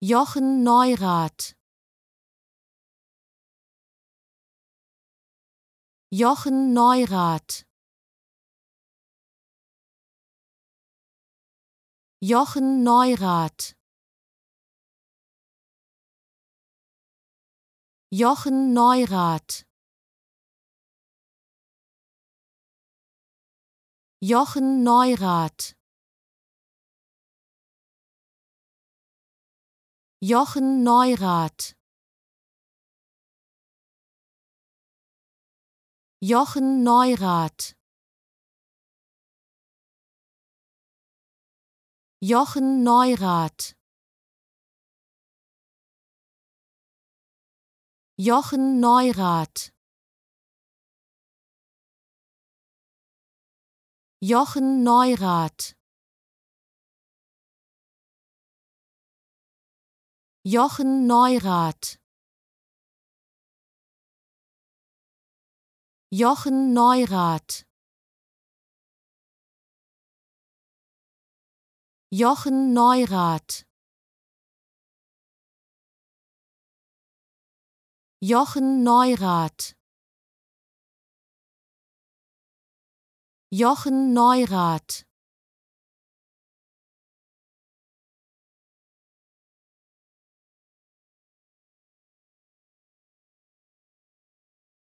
Jochen Neurath Jochen Neurath Jochen Neurath Jochen Neurath Jochen Neurath Jochen Neurath Jochen Neurath Jochen Neurath Jochen Neurath Jochen Neurath Jochen Neurath Jochen Neurath Jochen Neurath Jochen Neurath Jochen Neurath